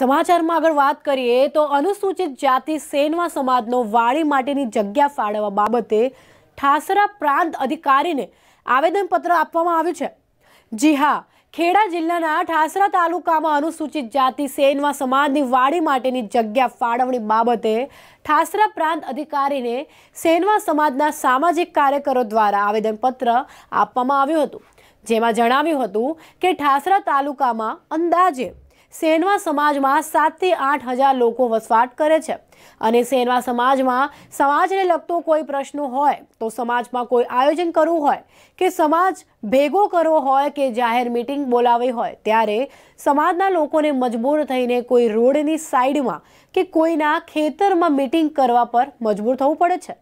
સમાચારમાં આગળ વાત કરીએ તો અનુસૂચિત જાતિ સેનવા સમાજનો વાડી માટેની જગ્યા ફાળવવા બાબતે ઠાસરા પ્રાંત અધિકારીને આવેદનપત્ર આપવામાં આવ્યું છે જી હા ખેડા જિલ્લાના ઠાસરા તાલુકામાં અનુસૂચિત જાતિ સેનવા સમાજની વાડી માટેની જગ્યા ફાળવણી બાબતે ઠાસરા પ્રાંત અધિકારીને સેનવા સમાજના સામાજિક કાર્યકરો દ્વારા આવેદનપત્ર આપવામાં આવ્યું હતું જેમાં જણાવ્યું હતું કે ઠાસરા તાલુકામાં અંદાજે સેનવા સમાજમાં સાતથી આઠ હજાર લોકો વસવાટ કરે છે અને સેનવા સમાજમાં સમાજને લગતો કોઈ પ્રશ્ન હોય તો સમાજમાં કોઈ આયોજન કરવું હોય કે સમાજ ભેગો કરવો હોય કે જાહેર મિટિંગ બોલાવી હોય ત્યારે સમાજના લોકોને મજબૂર થઈને કોઈ રોડની સાઈડમાં કે કોઈના ખેતરમાં મિટિંગ કરવા પર મજબૂર થવું પડે છે